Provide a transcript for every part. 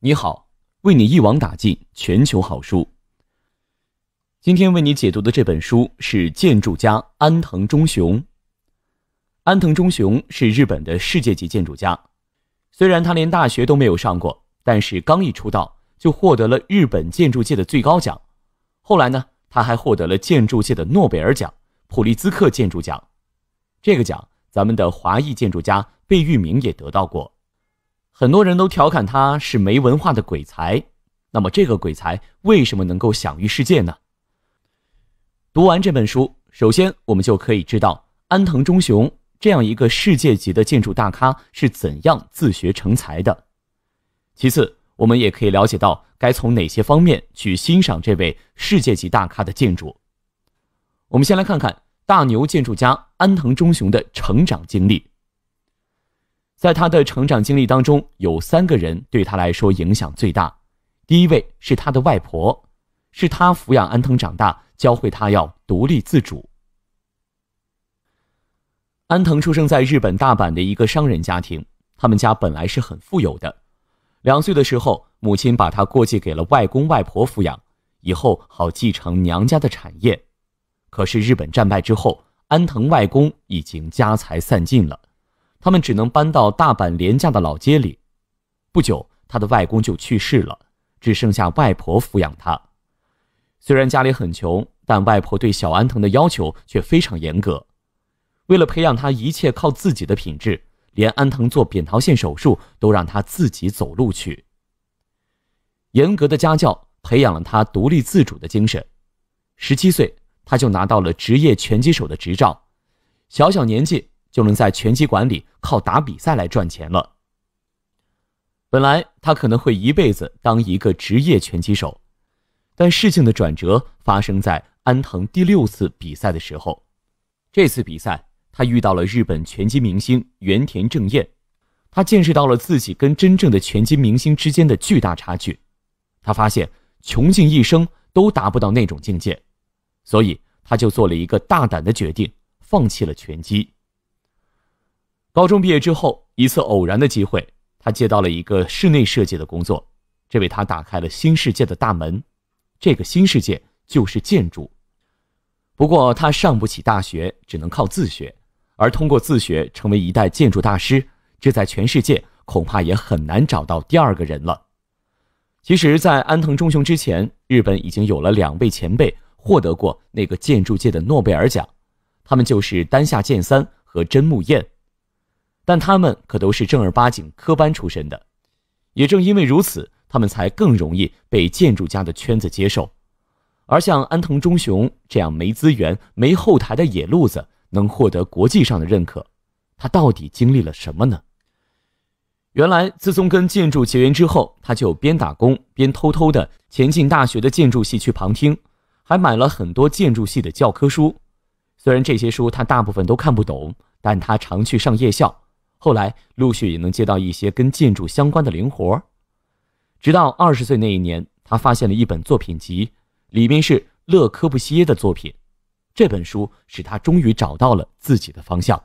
你好，为你一网打尽全球好书。今天为你解读的这本书是建筑家安藤忠雄。安藤忠雄是日本的世界级建筑家，虽然他连大学都没有上过，但是刚一出道就获得了日本建筑界的最高奖。后来呢，他还获得了建筑界的诺贝尔奖——普利兹克建筑奖。这个奖，咱们的华裔建筑家贝聿铭也得到过。很多人都调侃他是没文化的鬼才，那么这个鬼才为什么能够享誉世界呢？读完这本书，首先我们就可以知道安藤忠雄这样一个世界级的建筑大咖是怎样自学成才的。其次，我们也可以了解到该从哪些方面去欣赏这位世界级大咖的建筑。我们先来看看大牛建筑家安藤忠雄的成长经历。在他的成长经历当中，有三个人对他来说影响最大。第一位是他的外婆，是他抚养安藤长大，教会他要独立自主。安藤出生在日本大阪的一个商人家庭，他们家本来是很富有的。两岁的时候，母亲把他过继给了外公外婆抚养，以后好继承娘家的产业。可是日本战败之后，安藤外公已经家财散尽了。他们只能搬到大阪廉价的老街里。不久，他的外公就去世了，只剩下外婆抚养他。虽然家里很穷，但外婆对小安藤的要求却非常严格。为了培养他一切靠自己的品质，连安藤做扁桃腺手术都让他自己走路去。严格的家教培养了他独立自主的精神。十七岁，他就拿到了职业拳击手的执照。小小年纪。就能在拳击馆里靠打比赛来赚钱了。本来他可能会一辈子当一个职业拳击手，但事情的转折发生在安藤第六次比赛的时候。这次比赛他遇到了日本拳击明星原田正彦，他见识到了自己跟真正的拳击明星之间的巨大差距。他发现穷尽一生都达不到那种境界，所以他就做了一个大胆的决定，放弃了拳击。高中毕业之后，一次偶然的机会，他接到了一个室内设计的工作，这为他打开了新世界的大门。这个新世界就是建筑。不过他上不起大学，只能靠自学。而通过自学成为一代建筑大师，这在全世界恐怕也很难找到第二个人了。其实，在安藤忠雄之前，日本已经有了两位前辈获得过那个建筑界的诺贝尔奖，他们就是丹下健三和真木彦。但他们可都是正儿八经科班出身的，也正因为如此，他们才更容易被建筑家的圈子接受。而像安藤忠雄这样没资源、没后台的野路子能获得国际上的认可，他到底经历了什么呢？原来，自从跟建筑结缘之后，他就边打工边偷偷的前进大学的建筑系去旁听，还买了很多建筑系的教科书。虽然这些书他大部分都看不懂，但他常去上夜校。后来陆续也能接到一些跟建筑相关的零活儿，直到二十岁那一年，他发现了一本作品集，里面是勒柯布西耶的作品。这本书使他终于找到了自己的方向。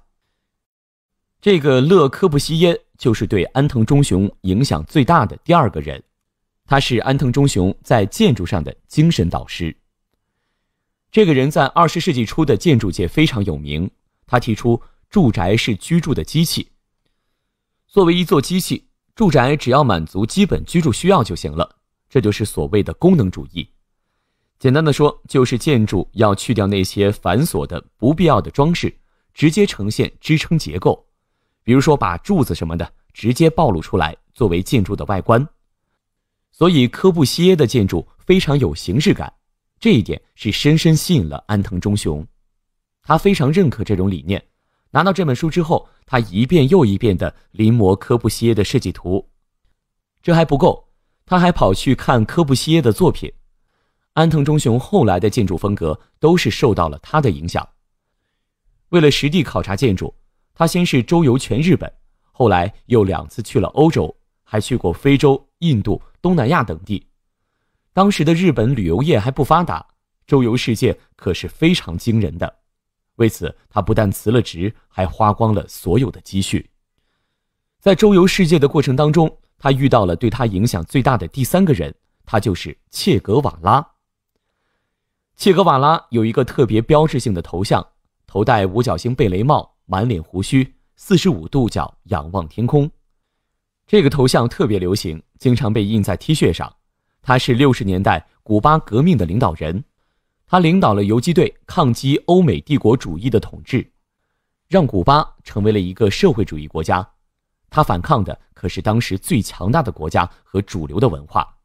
这个勒柯布西耶就是对安藤忠雄影响最大的第二个人，他是安藤忠雄在建筑上的精神导师。这个人在二十世纪初的建筑界非常有名，他提出住宅是居住的机器。作为一座机器住宅，只要满足基本居住需要就行了。这就是所谓的功能主义。简单的说，就是建筑要去掉那些繁琐的、不必要的装饰，直接呈现支撑结构。比如说，把柱子什么的直接暴露出来，作为建筑的外观。所以，科布西耶的建筑非常有形式感，这一点是深深吸引了安藤忠雄。他非常认可这种理念。拿到这本书之后，他一遍又一遍的临摹柯布西耶的设计图。这还不够，他还跑去看柯布西耶的作品。安藤忠雄后来的建筑风格都是受到了他的影响。为了实地考察建筑，他先是周游全日本，后来又两次去了欧洲，还去过非洲、印度、东南亚等地。当时的日本旅游业还不发达，周游世界可是非常惊人的。为此，他不但辞了职，还花光了所有的积蓄。在周游世界的过程当中，他遇到了对他影响最大的第三个人，他就是切格瓦拉。切格瓦拉有一个特别标志性的头像，头戴五角星贝雷帽，满脸胡须，四十五度角仰望天空。这个头像特别流行，经常被印在 T 恤上。他是六十年代古巴革命的领导人。他领导了游击队，抗击欧美帝国主义的统治，让古巴成为了一个社会主义国家。他反抗的可是当时最强大的国家和主流的文化。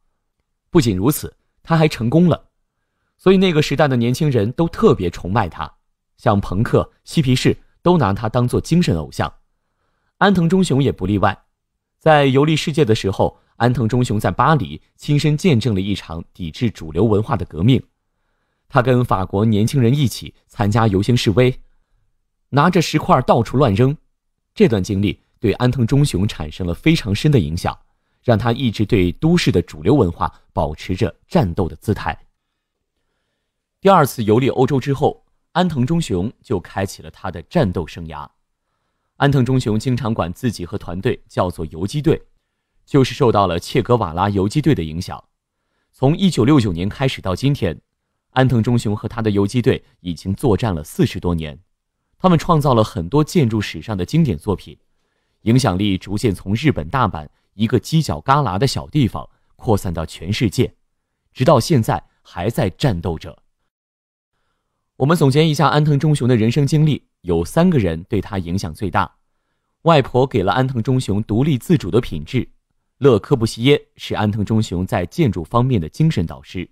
不仅如此，他还成功了。所以那个时代的年轻人都特别崇拜他，像朋克、嬉皮士都拿他当做精神偶像。安藤忠雄也不例外。在游历世界的时候，安藤忠雄在巴黎亲身见证了一场抵制主流文化的革命。他跟法国年轻人一起参加游行示威，拿着石块到处乱扔。这段经历对安藤忠雄产生了非常深的影响，让他一直对都市的主流文化保持着战斗的姿态。第二次游历欧洲之后，安藤忠雄就开启了他的战斗生涯。安藤忠雄经常管自己和团队叫做游击队，就是受到了切格瓦拉游击队的影响。从1969年开始到今天。安藤忠雄和他的游击队已经作战了四十多年，他们创造了很多建筑史上的经典作品，影响力逐渐从日本大阪一个犄角旮旯的小地方扩散到全世界，直到现在还在战斗着。我们总结一下安藤忠雄的人生经历，有三个人对他影响最大：外婆给了安藤忠雄独立自主的品质，勒柯布西耶是安藤忠雄在建筑方面的精神导师。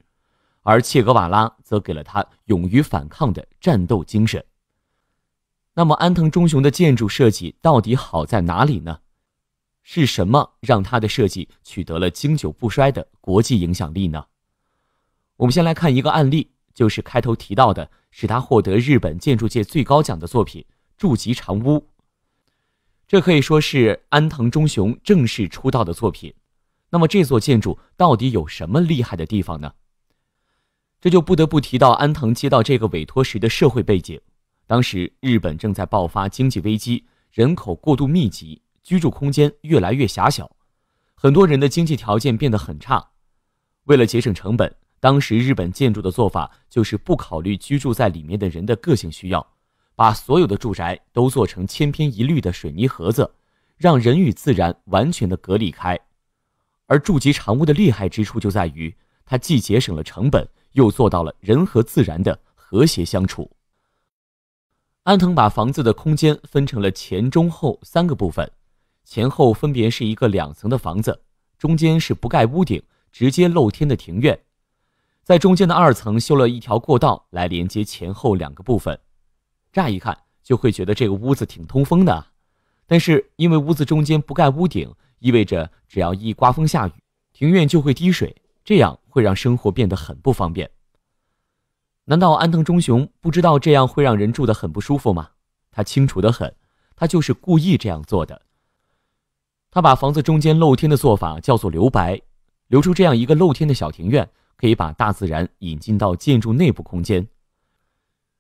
而切格瓦拉则给了他勇于反抗的战斗精神。那么安藤忠雄的建筑设计到底好在哪里呢？是什么让他的设计取得了经久不衰的国际影响力呢？我们先来看一个案例，就是开头提到的使他获得日本建筑界最高奖的作品——筑吉长屋。这可以说是安藤忠雄正式出道的作品。那么这座建筑到底有什么厉害的地方呢？这就不得不提到安藤接到这个委托时的社会背景。当时日本正在爆发经济危机，人口过度密集，居住空间越来越狭小，很多人的经济条件变得很差。为了节省成本，当时日本建筑的做法就是不考虑居住在里面的人的个性需要，把所有的住宅都做成千篇一律的水泥盒子，让人与自然完全的隔离开。而筑吉长屋的厉害之处就在于，它既节省了成本。又做到了人和自然的和谐相处。安藤把房子的空间分成了前、中、后三个部分，前后分别是一个两层的房子，中间是不盖屋顶、直接露天的庭院，在中间的二层修了一条过道来连接前后两个部分。乍一看就会觉得这个屋子挺通风的，但是因为屋子中间不盖屋顶，意味着只要一刮风下雨，庭院就会滴水。这样会让生活变得很不方便。难道安藤忠雄不知道这样会让人住得很不舒服吗？他清楚的很，他就是故意这样做的。他把房子中间露天的做法叫做“留白”，留出这样一个露天的小庭院，可以把大自然引进到建筑内部空间。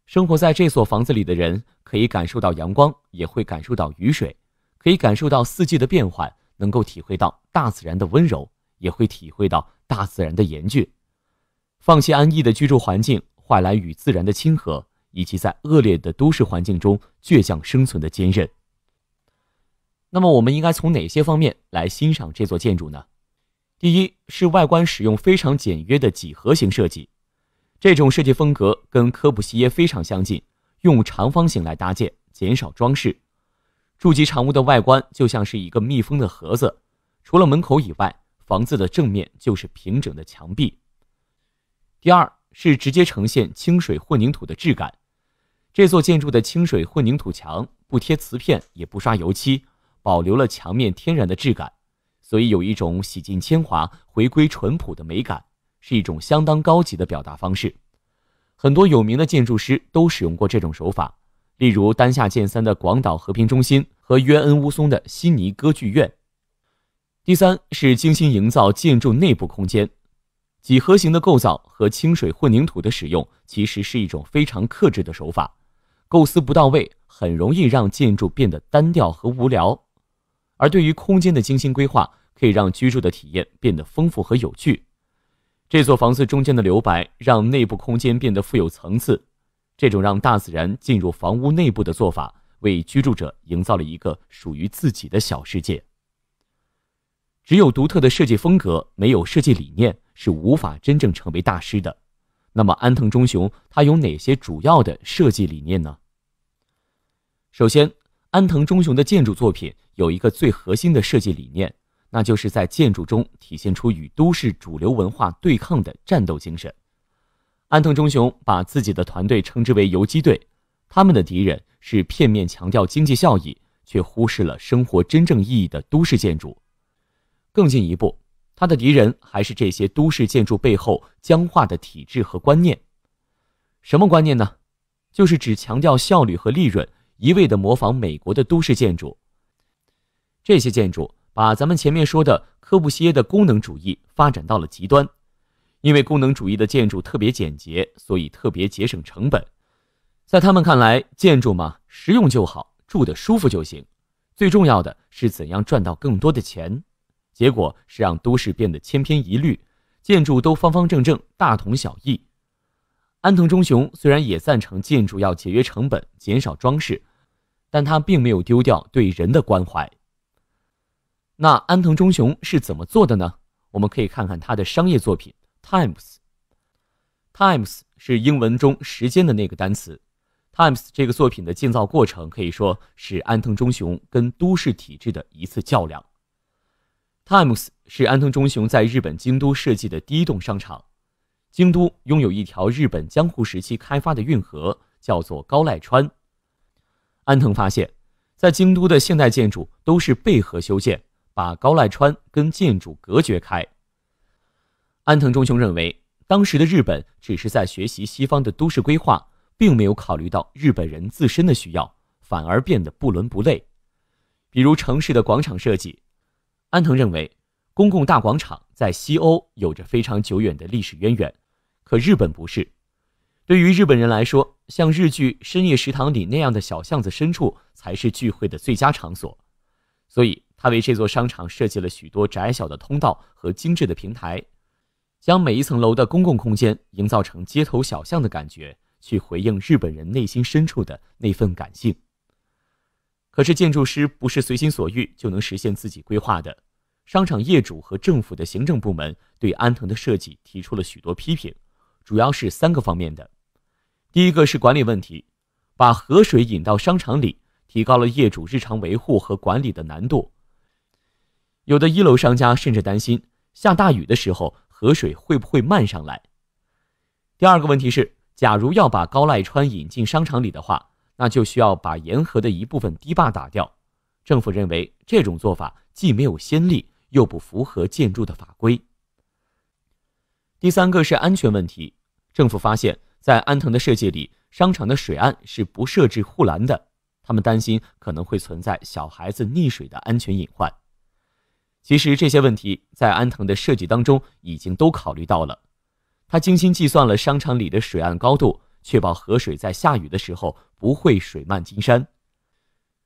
生活在这所房子里的人可以感受到阳光，也会感受到雨水，可以感受到四季的变换，能够体会到大自然的温柔，也会体会到。大自然的严峻，放弃安逸的居住环境，换来与自然的亲和，以及在恶劣的都市环境中倔强生存的坚韧。那么，我们应该从哪些方面来欣赏这座建筑呢？第一是外观，使用非常简约的几何型设计，这种设计风格跟科普西耶非常相近，用长方形来搭建，减少装饰。筑基长屋的外观就像是一个密封的盒子，除了门口以外。房子的正面就是平整的墙壁。第二是直接呈现清水混凝土的质感。这座建筑的清水混凝土墙不贴瓷片也不刷油漆，保留了墙面天然的质感，所以有一种洗尽铅华、回归淳朴的美感，是一种相当高级的表达方式。很多有名的建筑师都使用过这种手法，例如丹下健三的广岛和平中心和约恩乌松的悉尼歌剧院。第三是精心营造建筑内部空间，几何形的构造和清水混凝土的使用，其实是一种非常克制的手法。构思不到位，很容易让建筑变得单调和无聊。而对于空间的精心规划，可以让居住的体验变得丰富和有趣。这座房子中间的留白，让内部空间变得富有层次。这种让大自然进入房屋内部的做法，为居住者营造了一个属于自己的小世界。只有独特的设计风格，没有设计理念，是无法真正成为大师的。那么，安藤忠雄他有哪些主要的设计理念呢？首先，安藤忠雄的建筑作品有一个最核心的设计理念，那就是在建筑中体现出与都市主流文化对抗的战斗精神。安藤忠雄把自己的团队称之为游击队，他们的敌人是片面强调经济效益却忽视了生活真正意义的都市建筑。更进一步，他的敌人还是这些都市建筑背后僵化的体制和观念。什么观念呢？就是只强调效率和利润，一味的模仿美国的都市建筑。这些建筑把咱们前面说的科布西耶的功能主义发展到了极端。因为功能主义的建筑特别简洁，所以特别节省成本。在他们看来，建筑嘛，实用就好，住的舒服就行。最重要的是怎样赚到更多的钱。结果是让都市变得千篇一律，建筑都方方正正，大同小异。安藤忠雄虽然也赞成建筑要节约成本、减少装饰，但他并没有丢掉对人的关怀。那安藤忠雄是怎么做的呢？我们可以看看他的商业作品《Times》。《Times》是英文中时间的那个单词，《Times》这个作品的建造过程可以说是安藤忠雄跟都市体制的一次较量。Times 是安藤忠雄在日本京都设计的第一栋商场。京都拥有一条日本江户时期开发的运河，叫做高濑川。安藤发现，在京都的现代建筑都是背河修建，把高濑川跟建筑隔绝开。安藤忠雄认为，当时的日本只是在学习西方的都市规划，并没有考虑到日本人自身的需要，反而变得不伦不类。比如城市的广场设计。安藤认为，公共大广场在西欧有着非常久远的历史渊源，可日本不是。对于日本人来说，像日剧《深夜食堂》里那样的小巷子深处才是聚会的最佳场所。所以，他为这座商场设计了许多窄小的通道和精致的平台，将每一层楼的公共空间营造成街头小巷的感觉，去回应日本人内心深处的那份感性。可是，建筑师不是随心所欲就能实现自己规划的。商场业主和政府的行政部门对安藤的设计提出了许多批评，主要是三个方面的。第一个是管理问题，把河水引到商场里，提高了业主日常维护和管理的难度。有的一楼商家甚至担心下大雨的时候河水会不会漫上来。第二个问题是，假如要把高濑川引进商场里的话，那就需要把沿河的一部分堤坝打掉。政府认为这种做法既没有先例。又不符合建筑的法规。第三个是安全问题，政府发现，在安藤的设计里，商场的水岸是不设置护栏的，他们担心可能会存在小孩子溺水的安全隐患。其实这些问题在安藤的设计当中已经都考虑到了，他精心计算了商场里的水岸高度，确保河水在下雨的时候不会水漫金山。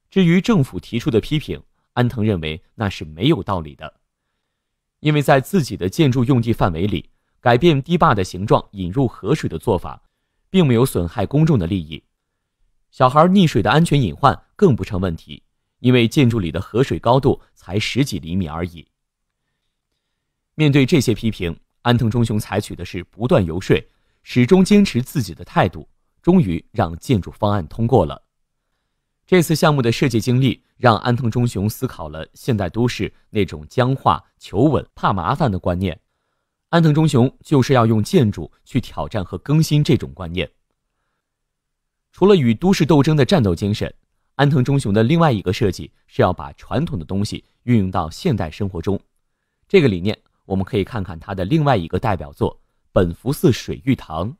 至于政府提出的批评，安藤认为那是没有道理的，因为在自己的建筑用地范围里改变堤坝的形状、引入河水的做法，并没有损害公众的利益。小孩溺水的安全隐患更不成问题，因为建筑里的河水高度才十几厘米而已。面对这些批评，安藤忠雄采取的是不断游说，始终坚持自己的态度，终于让建筑方案通过了。这次项目的设计经历。让安藤忠雄思考了现代都市那种僵化、求稳、怕麻烦的观念，安藤忠雄就是要用建筑去挑战和更新这种观念。除了与都市斗争的战斗精神，安藤忠雄的另外一个设计是要把传统的东西运用到现代生活中。这个理念，我们可以看看他的另外一个代表作——本福寺水玉堂。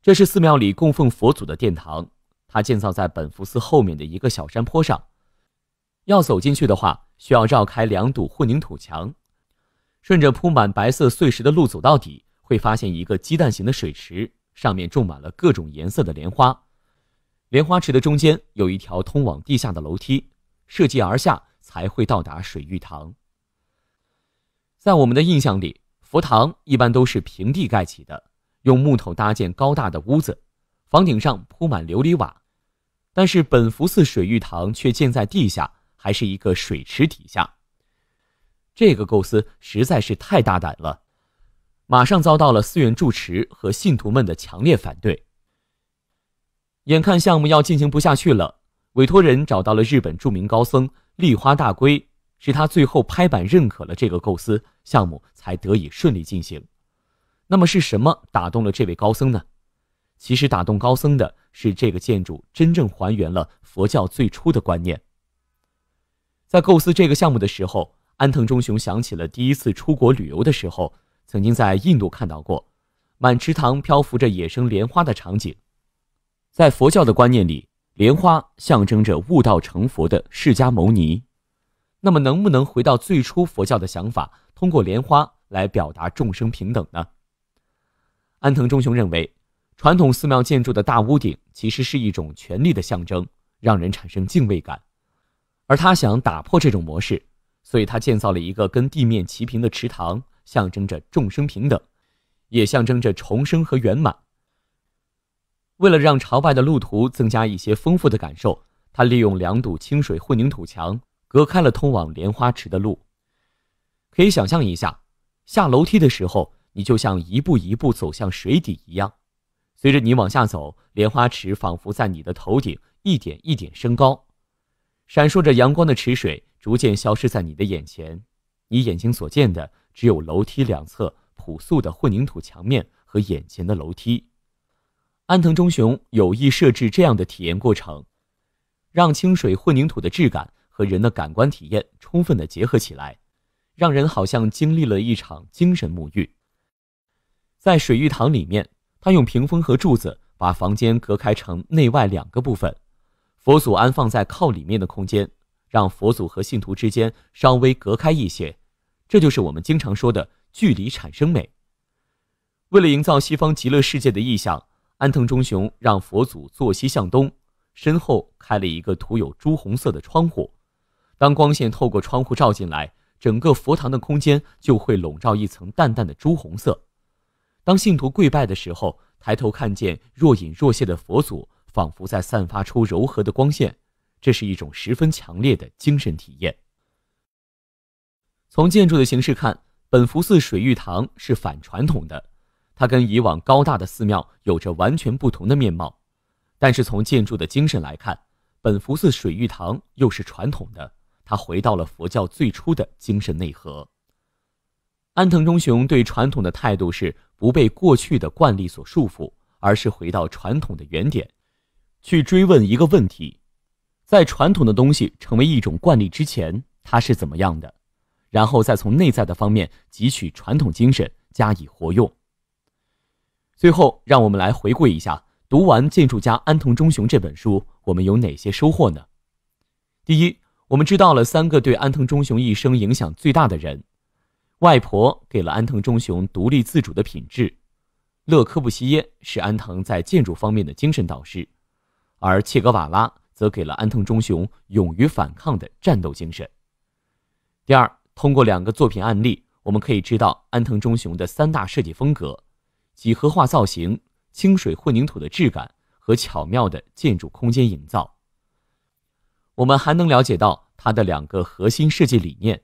这是寺庙里供奉佛祖的殿堂。它建造在本福寺后面的一个小山坡上，要走进去的话，需要绕开两堵混凝土墙，顺着铺满白色碎石的路走到底，会发现一个鸡蛋形的水池，上面种满了各种颜色的莲花。莲花池的中间有一条通往地下的楼梯，涉级而下才会到达水浴堂。在我们的印象里，佛堂一般都是平地盖起的，用木头搭建高大的屋子。房顶上铺满琉璃瓦，但是本福寺水玉堂却建在地下，还是一个水池底下。这个构思实在是太大胆了，马上遭到了寺院住持和信徒们的强烈反对。眼看项目要进行不下去了，委托人找到了日本著名高僧立花大龟，是他最后拍板认可了这个构思，项目才得以顺利进行。那么是什么打动了这位高僧呢？其实打动高僧的是这个建筑真正还原了佛教最初的观念。在构思这个项目的时候，安藤忠雄想起了第一次出国旅游的时候，曾经在印度看到过满池塘漂浮着野生莲花的场景。在佛教的观念里，莲花象征着悟道成佛的释迦牟尼。那么，能不能回到最初佛教的想法，通过莲花来表达众生平等呢？安藤忠雄认为。传统寺庙建筑的大屋顶其实是一种权力的象征，让人产生敬畏感。而他想打破这种模式，所以他建造了一个跟地面齐平的池塘，象征着众生平等，也象征着重生和圆满。为了让朝拜的路途增加一些丰富的感受，他利用两堵清水混凝土墙隔开了通往莲花池的路。可以想象一下，下楼梯的时候，你就像一步一步走向水底一样。随着你往下走，莲花池仿佛在你的头顶一点一点升高，闪烁着阳光的池水逐渐消失在你的眼前，你眼睛所见的只有楼梯两侧朴素的混凝土墙面和眼前的楼梯。安藤忠雄有意设置这样的体验过程，让清水混凝土的质感和人的感官体验充分的结合起来，让人好像经历了一场精神沐浴。在水浴堂里面。他用屏风和柱子把房间隔开成内外两个部分，佛祖安放在靠里面的空间，让佛祖和信徒之间稍微隔开一些，这就是我们经常说的距离产生美。为了营造西方极乐世界的意象，安藤忠雄让佛祖坐西向东，身后开了一个涂有朱红色的窗户，当光线透过窗户照进来，整个佛堂的空间就会笼罩一层淡淡的朱红色。当信徒跪拜的时候，抬头看见若隐若现的佛祖，仿佛在散发出柔和的光线，这是一种十分强烈的精神体验。从建筑的形式看，本福寺水玉堂是反传统的，它跟以往高大的寺庙有着完全不同的面貌；但是从建筑的精神来看，本福寺水玉堂又是传统的，它回到了佛教最初的精神内核。安藤忠雄对传统的态度是。不被过去的惯例所束缚，而是回到传统的原点，去追问一个问题：在传统的东西成为一种惯例之前，它是怎么样的？然后再从内在的方面汲取传统精神，加以活用。最后，让我们来回顾一下，读完《建筑家安藤忠雄》这本书，我们有哪些收获呢？第一，我们知道了三个对安藤忠雄一生影响最大的人。外婆给了安藤忠雄独立自主的品质，勒科布西耶是安藤在建筑方面的精神导师，而切格瓦拉则给了安藤忠雄勇于反抗的战斗精神。第二，通过两个作品案例，我们可以知道安藤忠雄的三大设计风格：几何化造型、清水混凝土的质感和巧妙的建筑空间营造。我们还能了解到他的两个核心设计理念：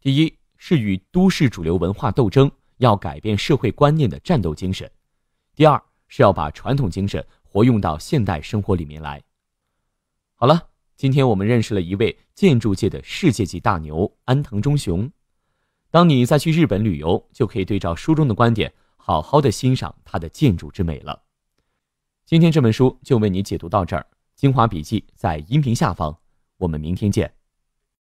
第一，是与都市主流文化斗争、要改变社会观念的战斗精神。第二是要把传统精神活用到现代生活里面来。好了，今天我们认识了一位建筑界的世界级大牛安藤忠雄。当你再去日本旅游，就可以对照书中的观点，好好的欣赏他的建筑之美了。今天这本书就为你解读到这儿，精华笔记在音频下方。我们明天见。